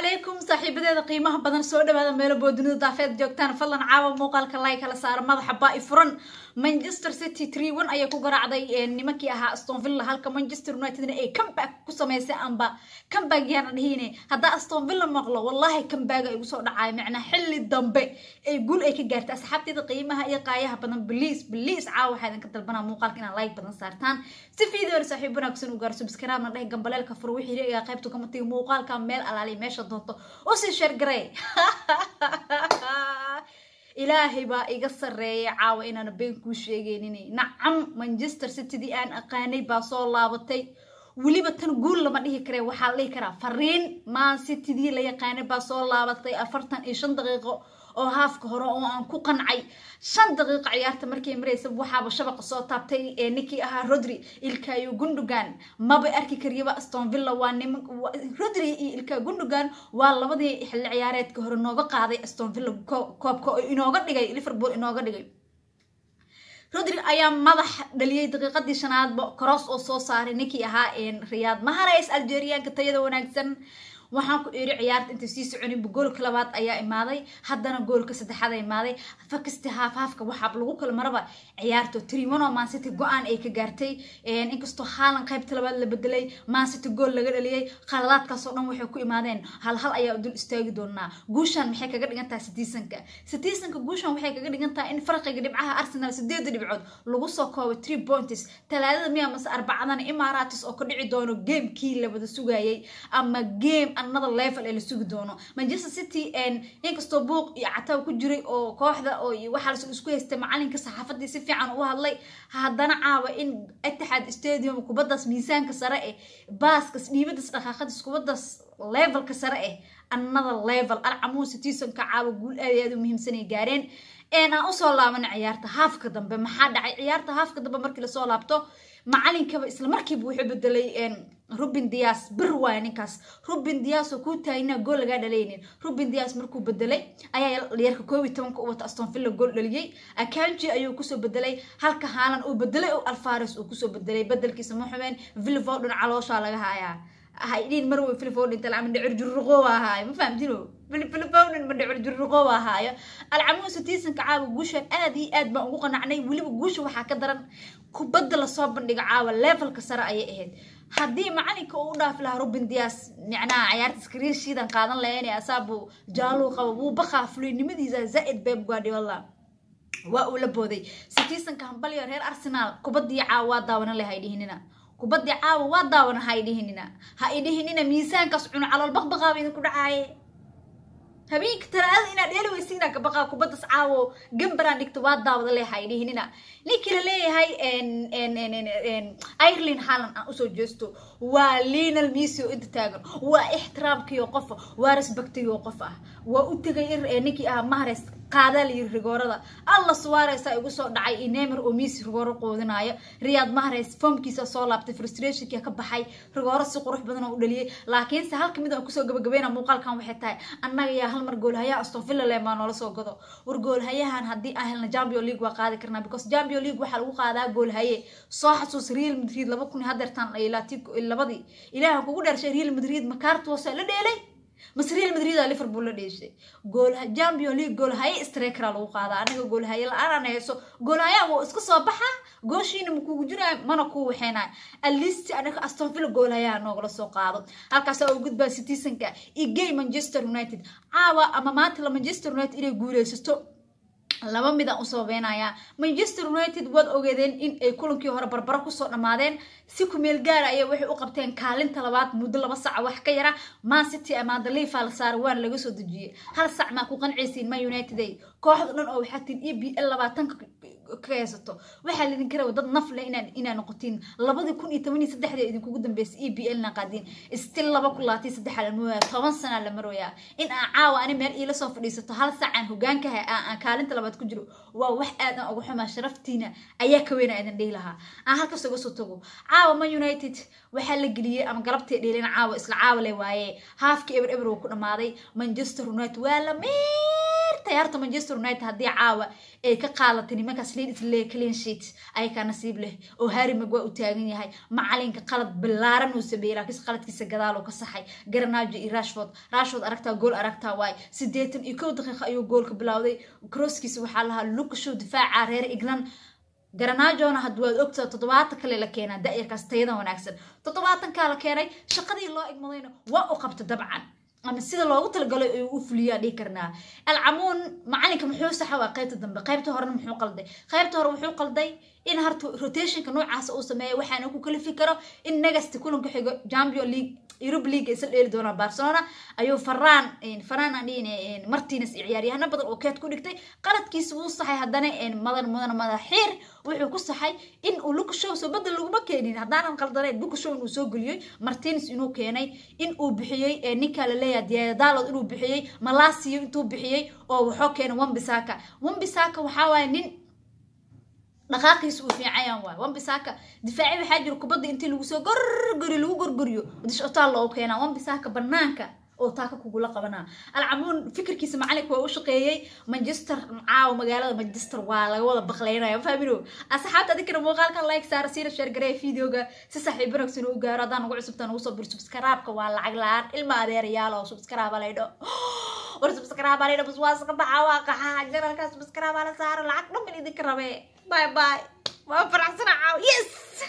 عليكم صاحب بدأ قيمة بدن سودة هذا ميلو بدون دافيد جوكتان فلان عاوا موقال كلايك على سار ماذا حبا إفرن مانشستر سيتي تري ون أيكو جرى عضي نمكي أها أستون فيلا هالك مانشستر يونايتد إيه كم باك كسم يسأ أم با كم باك يانا هنا هذا أستون مغلا والله كم باك يوصل عاي معنا حل الدمبة يقول أيك جرت أسحبت قيمة هاي قاية بدن بليس بليس عاوا هذا كتر بنا موقال كنا لايك بدن سارتان سفيد ورسحيب بنا كسنو جرى سبسكرايب من رح جنب لايك فروي حريقة قيبتو كم تيم موقال كم ميل على لي مشط doonto usi oh, shargarey ilaahay baa iga sarreeyay caawa inaana been kuu sheegayninay nacam manchester citydi aan aqaanay baa soo laabatay weliba tan guul lama dhihi kare waxaa la dhihi karaa fariin maan citydii la yaqaanay baa soo laabatay afartan iyo shan daqiiqo oo haafka hore oo aan ku qancay shan daqiiqa ciyaarta markay mareysa waxaaba shabaqa soo taabtay ee ninkii ahaa rodri ilkayo gundugan maba arki kariyaba aston villa waa nim rodri iyo ilka gundugan waa labadii xilli ciyaareedka hore nooga qaaday aston villa koobka oo inooga dhigay liverpool inooga dhigay rodri ayaa madax dhaliyay daqiiqadii shanaadba cross oo soo saaray ninkii ahaa riyaad mahares algerianka tayada wanaagsan وحنا كإيري عيارت أنت سيس عني بقول كل وقت أيام ماذي حد أنا بقول كسد حدا ماذي فكس تهاف هافك وحبلغو كل مرة عيارته تريمون وما نسيت جوان أيك جرتي إنك استحالا قيب تلعب اللي بدلي ما نسيت جول لغير اللي خلاص كسرنا وحكو إمادين هل هل أيام دول استيقظونا جوشان محيك قد عن تا ستيسنك ستيسنك جوشان محيك قد عن تا إن فرق قد معها أرسنال سديد اللي بعد لغوص أكو تري another level ee la sugi doono manchester city inkastoo buuq iyo cataw ku jiray oo kooxda oo waxaa las isku haystay macalinka saxaafadii si fiican u hadlay haddana caawa in etixaad stadium kubadaas miisaanka sare eh baaskas dhiibadaas dhaqaaqadas kubadaas levelka sare eh another level alcamuun citizenka caawa guul aad aad u muhiimsanay gaareen aan usoo laabana ciyaarta haafka dambe maxaa dhacay ciyaarta haafka dambe markii lasoo laabto macalinkaba isla markiiba wuxuu bedelay ruben dias bir waaya ninkaas ruben dias oo kuu taagna gool lagaa dhalaynin ruben dias markuu bedelay ayaa yarka koobi tobanka u wata astonvilla gool dhaliyey akanji ayuu kusoo bedelay halka haalan uu bedelay oo alfares uu kusoo bedelay bedelkiisa ma xumeen calooshaa laga hayaa haydhiin mar way filifowdhin talaa mandhicir ahaayo ma fahamtino filifowdhin mandhicir ahaayo alcamuusu tiisanka caawa guushan aad iyo aad baan ugu qanacnay weliba guusha waxaa ka daran kubadda lasoo bandhiga caawa levelka sare ayay ahayd haddii macalinka uu dhaafi lahaa ruben diyaas micnaha cayaarta skriin shiidan qaadan lahayne asaabuu jaaluu qaba wuuba qaafluynimadiisa zaa'id beeb guadhiwalla waa uu la booday si tiisanka hambalyo reer kubaddii caawa waa lahay dhihinina kubadii caawa waa daawana ha idhihinina ha idhihinina miisaankaas cuno caloolbaqbaqaaba idinku dhacaaye habeenka taraada inaad dheeli weysiinaa kabaqaa kubaddas caawo gambaraan dhigto waa daawada le ha idhihinina ninkii la leeyahay ireland halland aan usoo jeesto waa linal misi oo inta taagan waa ixtiraamkiyo qofa waa respectiyo qof ah waa u tegay ninkii ahaa mahares qaadaa yiri rigoorada alla suwaareysa igu soo dhacay io neymar oo miisi rigooro quudinaayo riyaad mahares foomkiisa soo laabtay frustrationkia ka baxay rigooro si qurux badan oo u dhaliyay laakiinse halka mid aan kusoo gabagabeyna muuqaalkan waxay tahay annaga yaa hal mar goolhayaha astonvilla noola soo gado war goolhayahan haddii aan helna champion league waa qaadi karnaa because champion league waxaa lagu qaadaa goolhaye soo xasuus real madrid laba kun hadeertan labadii ilaahan kugu dheershay real madrid makaartoose la dheelay mase real madrid aa liverpool la dheeshay goolha champion league goolhaye strikera lagu qaada anaga goolhaye la-aan ana hayso goolhayaa waa iska soo baxaa gooshiina makugu jiraayo mana kuu waxeynay alist anaga astonvilla goolhayaha noogala soo qaado halkaasaa u gudbaa citizenka igay manchester united caawa ama maanta la manchester united inay guuleysato laba mid aan u beenayaa manchester united waad ogeedeen in ay kulankii hore barbaro kusoo dhammaadeen si kumeel gaara ayaa waxay u qabteen kaalinta labaad muddo laba saca wax ka yara mancity amaada liifa la saara waana laga soo dejiyey hal sac maa ku qancaysiin ma united kooxda dhan oo waxaa tin e b l labaatanka كيساتو waxaa la idin kara dad naf leh inaan inaan noqotin 2018 idin kugu dambeys EPL na qaadin still 2023 la mooyaa 10 sano la maraya in aan caawa ani meel ila soo fadhiisato hal saac aan hogaanka ah aan kaalinta labaad ku jiro waa wax aad aan ugu xumaa sharaftiina ayaa ka weyn aan dheey aan halkaas uga soo tago caawa Man United waxaa la geliyay ama galabtay dheelin caawa isla caawa leh waaye halfkii eber eber uu ku dhamaaday Manchester United waa la mee تيارت مانشستر يونايتد هدي عاوة إيه كقالت إني ما كسليت اللي كلين شيت أي كان نصيب له وهاري ما جوا وتعيني هاي ما علينا كقالت بلارم وسبيرا كيس قالت كيس جدال وكصحي جرناجي راشفورد راشفورد أركتها جول أركتها واي سديتن يكود خيخ أيو جول كبلاودي كروس كيس وحالها لوك شو دفاع عرير إجلان جرناجي أنا هدول أكتر تطوعات كل اللي كينا دقيقة ستين ونعكسن تطوعات كلا كيري شقدي الله إجمالينه وأقبت طبعا ama sida loogu talagalay u fuliyaan dhihi karnaa alcamuun macalinka muxuu saxa waa qaybta dambe qaybta horena muxuu qalday qaybta hore wuxuu qalday in harta rotationka noocaas uu sameeya waxaana ku kalifi karo in next kulanka xigo champion league eurob leaga isla dheeli doonaa barcelona ayuu faraan faraan aan dhihin martines iyo badan oo keed ku dhigtay qaladkiisa wuu saxay haddana madan mudan madaxiir wuxuu ku saxay in uu lukushow soo badel laguma keenin haddaanan qaldaneyn lukushow inuu soo geliyey martines inuu keenay in uu bixiyey ninka laleeyaha diyaadadaalod inuu bixiyey malasio intuu bixiyey oo waxoo keenay wambisaka wambisaka waxaa waaya nin دقاقي سوء في عيان واي وان بساكا دفاعي بحاجة ركبضي انت اللي وسو قرقر اللي وقرقر يو ودش اطال الله اوكينا وان بساكا بناكا او تاكا كوكولا قبنا العمون فكر كيس معلك ووش قيي مانجستر عاو مقالة مانجستر والا يوضا بخلينا يا فابلو اصحاب تا ذكر موغالكا لايك سارة سيرة شير قرية فيديو غا سيساحي بروك سنو غا رادان وقع سبتان وصو بر سبسكرابكا والا عقلان الما دير يالو سبسكراب علي دو ورسبسكراب علي دو بسواسق بعواق حاجر الكاسبسكراب على سارة العقل من ذكر بيه Bye bye. Yes!